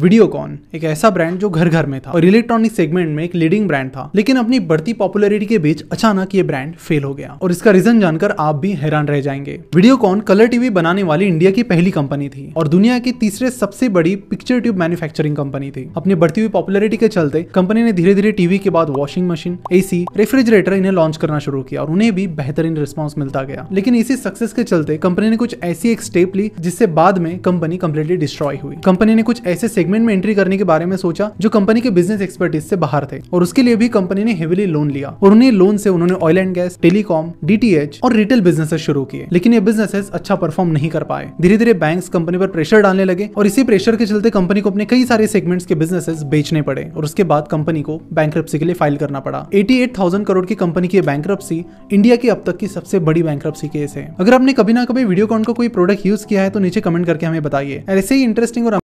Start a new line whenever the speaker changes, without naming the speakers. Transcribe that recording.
वीडियोकॉन एक ऐसा ब्रांड जो घर घर में था और इलेक्ट्रॉनिक सेगमेंट में एक लीडिंग ब्रांड था लेकिन अपनी बढ़ती पॉपुलैरिटी के बीच अचानक ये ब्रांड फेल हो गया और इसका रीजन जानकर आप भी हैरान रह जाएंगे वीडियोकॉन कलर टीवी बनाने वाली इंडिया की पहली कंपनी थी और दुनिया की तीसरे सबसे बड़ी पिक्चर ट्यूब मैन्युफैक्चरिंग कंपनी थी अपनी बढ़ती हुई पॉपुलरिटी के चलते कंपनी ने धीरे धीरे टीवी के बाद वॉशिंग मशीन एसी रेफ्रिजरेटर इन्हें लॉन्च करना शुरू किया और उन्हें भी बेहतरीन रिस्पॉन्स मिलता गया लेकिन इसी सक्सेस के चलते कंपनी ने कुछ ऐसी एक स्टेप ली जिससे बाद में कंपनी कम्प्लीटली डिस्ट्रॉय हुई कंपनी ने कुछ ऐसे सेगमेंट में एंट्री करने के बारे में सोचा जो कंपनी के बिजनेस एक्सपर्टीज से बाहर थे और उसके लिए भी कंपनी ने हेविली लोन लिया और उन्हें लोन से उन्होंने oil and gas telecom D और रिटेल बिजनेसेस शुरू किए लेकिन ये बिजनेसेस अच्छा परफॉर्म नहीं कर पाए धीरे धीरे बैंक कंपनी पर प्रेशर डालने लगे और इसी प्रेशर के चलते कंपनी को अपने कई सारे सेगमेंट्स के बिजनेसेस बेचने पड़े और उसके बाद कंपनी को बैंक के लिए फाइल करना पड़ा एटी करोड़ की कंपनी की बैंक इंडिया की अब तक की सबसे बड़ी बैंक केस है अगर आपने कभी ना कभी वीडियो कॉन का कोई प्रोडक्ट यूज किया है तो नीचे कमेंट करके हमें बताइए ऐसे ही इंटरेस्टिंग और